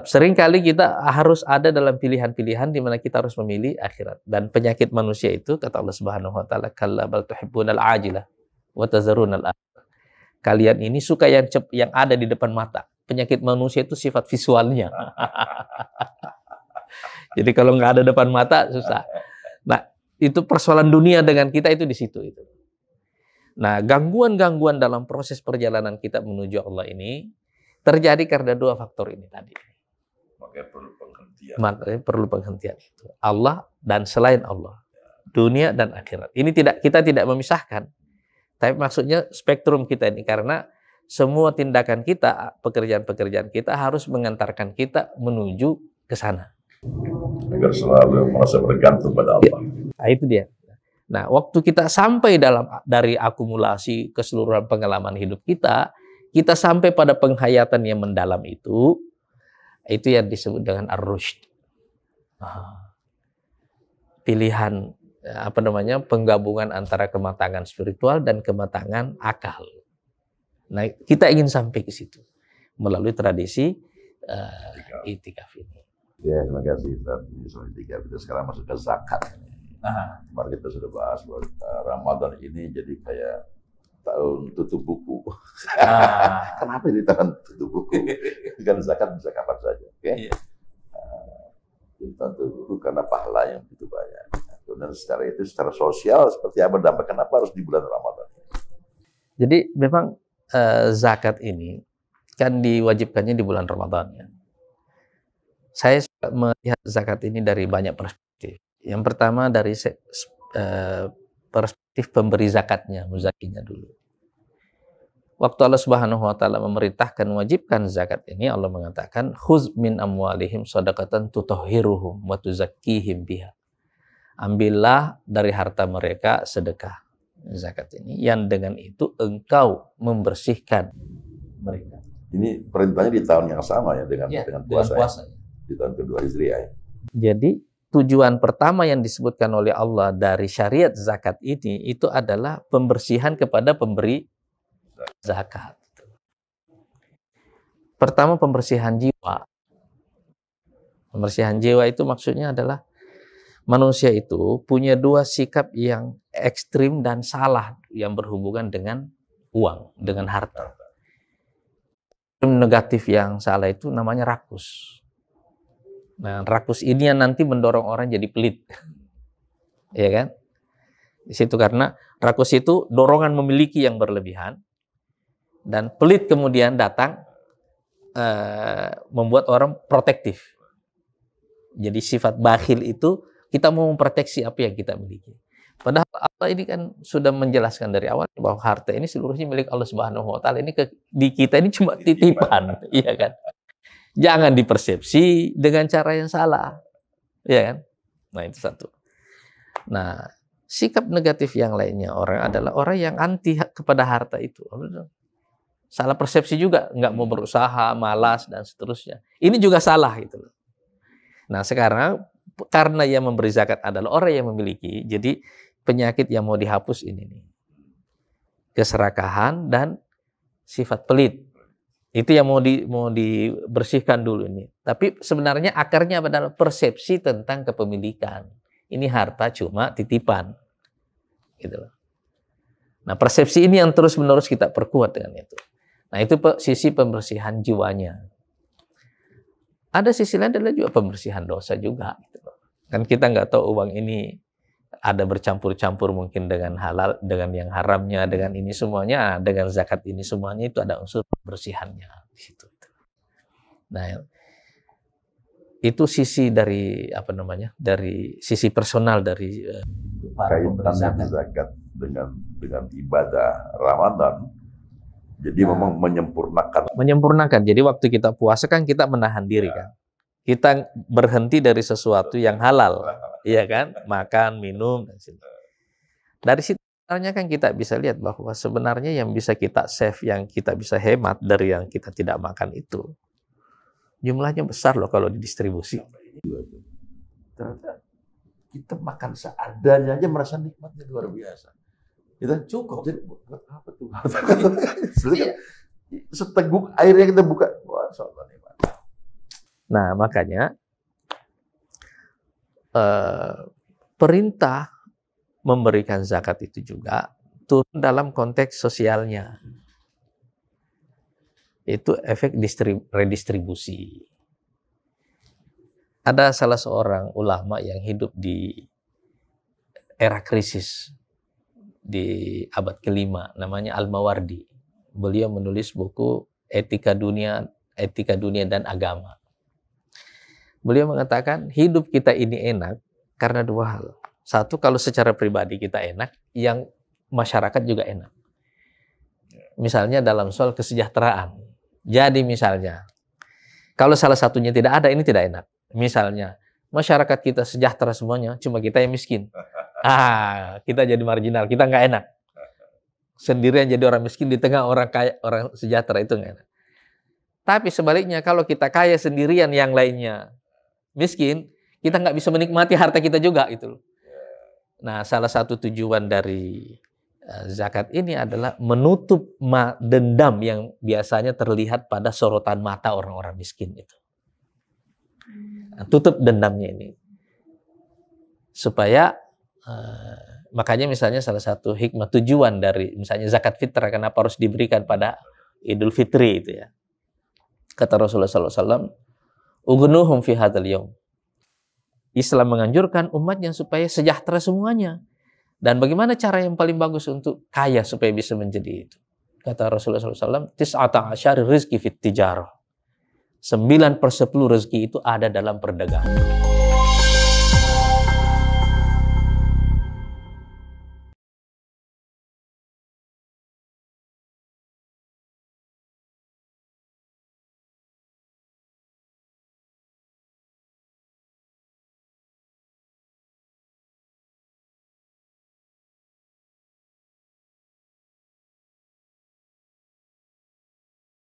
Sering kali kita harus ada dalam pilihan-pilihan di mana kita harus memilih akhirat. Dan penyakit manusia itu kata Allah Subhanahu wa taala, "Kalla bal tuhibbunal ajilah wa tazarunal Kalian ini suka yang cep yang ada di depan mata. Penyakit manusia itu sifat visualnya. Jadi kalau nggak ada depan mata susah. Nah, itu persoalan dunia dengan kita itu di situ itu. Nah, gangguan-gangguan dalam proses perjalanan kita menuju Allah ini terjadi karena dua faktor ini tadi. Makanya perlu penghentian. Makanya perlu penghentian itu. Allah dan selain Allah. Dunia dan akhirat. Ini tidak kita tidak memisahkan. Tapi maksudnya spektrum kita ini karena semua tindakan kita, pekerjaan-pekerjaan kita harus mengantarkan kita menuju ke sana. Agar selalu merasa bergantung pada Allah. Iya. Nah, itu dia. Nah, waktu kita sampai dalam dari akumulasi keseluruhan pengalaman hidup kita, kita sampai pada penghayatan yang mendalam itu, itu yang disebut dengan ar ah. Pilihan apa namanya penggabungan antara kematangan spiritual dan kematangan akal. Nah, kita ingin sampai ke situ melalui tradisi uh, itikaf ini. Ya, terima kasih Tapi itikaf itu sekarang masuk ke zakat. Nah, Kemarin kita sudah bahas bahwa eh, Ramadan ini jadi kayak tahun tutup buku. Ah. Kenapa ini tahun tutup buku? kan zakat bisa kapan saja. Oke. Okay? Yeah. Uh, tentu karena pahala yang begitu banyak. Kemudian secara itu secara sosial seperti apa dampak kenapa harus di bulan Ramadan? Jadi memang uh, zakat ini kan diwajibkannya di bulan Ramadan ya. Saya melihat zakat ini dari banyak perspektif. Yang pertama dari uh, perspektif pemberi zakatnya, muzakinya dulu waktu Allah Subhanahu wa taala memerintahkan wajibkan zakat ini Allah mengatakan khuz min amwalihim shadaqatan tutahhiruhum wa tuzakkihim biha. Ambillah dari harta mereka sedekah zakat ini yang dengan itu engkau membersihkan mereka. Ini perintahnya di tahun yang sama ya dengan ya, dengan puasa. Dengan puasa. Ya. Di tahun kedua Hijriah. Ya. Jadi tujuan pertama yang disebutkan oleh Allah dari syariat zakat ini itu adalah pembersihan kepada pemberi zakat. Pertama pembersihan jiwa. Pembersihan jiwa itu maksudnya adalah manusia itu punya dua sikap yang ekstrim dan salah yang berhubungan dengan uang, dengan harta. Negatif yang salah itu namanya rakus. Nah, rakus ini yang nanti mendorong orang jadi pelit. ya kan? Di situ karena rakus itu dorongan memiliki yang berlebihan, dan pelit kemudian datang uh, membuat orang protektif. Jadi sifat bakhil itu kita mau memproteksi apa yang kita miliki. Padahal Allah ini kan sudah menjelaskan dari awal bahwa harta ini seluruhnya milik Allah Subhanahu wa taala. Ini ke, di kita ini cuma titipan, iya kan? Jangan dipersepsi dengan cara yang salah. Iya kan? Nah, itu satu. Nah, sikap negatif yang lainnya orang adalah orang yang anti kepada harta itu salah persepsi juga, nggak mau hmm. berusaha, malas dan seterusnya. Ini juga salah gitu loh. Nah, sekarang karena yang memberi zakat adalah orang yang memiliki, jadi penyakit yang mau dihapus ini nih. Keserakahan dan sifat pelit. Itu yang mau di mau dibersihkan dulu ini. Tapi sebenarnya akarnya adalah persepsi tentang kepemilikan. Ini harta cuma titipan. Gitu loh. Nah, persepsi ini yang terus-menerus kita perkuat dengan itu. Nah, itu sisi pembersihan jiwanya. Ada sisi lain adalah juga pembersihan dosa juga. Gitu kan kita nggak tahu uang ini ada bercampur-campur mungkin dengan halal, dengan yang haramnya, dengan ini semuanya, dengan zakat ini semuanya itu ada unsur pembersihannya di situ. Nah, itu sisi dari apa namanya? Dari sisi personal dari eh, para kaitan zakat dengan dengan ibadah Ramadan jadi nah. memang menyempurnakan. Menyempurnakan. Jadi waktu kita puasa kan kita menahan diri ya. kan. Kita berhenti dari sesuatu yang halal, iya kan? Makan, minum dan Dari situ sebenarnya kan kita bisa lihat bahwa sebenarnya yang bisa kita save, yang kita bisa hemat dari yang kita tidak makan itu jumlahnya besar loh kalau didistribusi. Ternyata kita makan seadanya aja merasa nikmatnya luar biasa kita Cukup. Jadi buat apa tuh? Gitu. Sebenarnya seteguk air yang kita buka. Wah, soalnya nih, Nah, makanya eh, perintah memberikan zakat itu juga turun dalam konteks sosialnya. Itu efek redistribusi. Ada salah seorang ulama yang hidup di era krisis di abad kelima namanya Al-Mawardi. Beliau menulis buku Etika Dunia, Etika Dunia dan Agama. Beliau mengatakan hidup kita ini enak karena dua hal. Satu kalau secara pribadi kita enak, yang masyarakat juga enak. Misalnya dalam soal kesejahteraan. Jadi misalnya kalau salah satunya tidak ada ini tidak enak. Misalnya masyarakat kita sejahtera semuanya, cuma kita yang miskin. Ah, kita jadi marginal, kita nggak enak. Sendirian jadi orang miskin di tengah orang kaya, orang sejahtera itu nggak enak. Tapi sebaliknya kalau kita kaya sendirian yang lainnya miskin, kita nggak bisa menikmati harta kita juga itu Nah, salah satu tujuan dari eh, zakat ini adalah menutup dendam yang biasanya terlihat pada sorotan mata orang-orang miskin itu. Hmm. tutup dendamnya ini supaya Eh, makanya misalnya salah satu hikmah tujuan dari misalnya zakat fitrah kenapa harus diberikan pada Idul Fitri itu ya. Kata Rasulullah SAW, Ugunuhum fi hadal yom. Islam menganjurkan umatnya supaya sejahtera semuanya. Dan bagaimana cara yang paling bagus untuk kaya supaya bisa menjadi itu? Kata Rasulullah SAW, Tis'ata asyari rizki fit tijarah. 9 10 rezeki itu ada dalam perdagangan.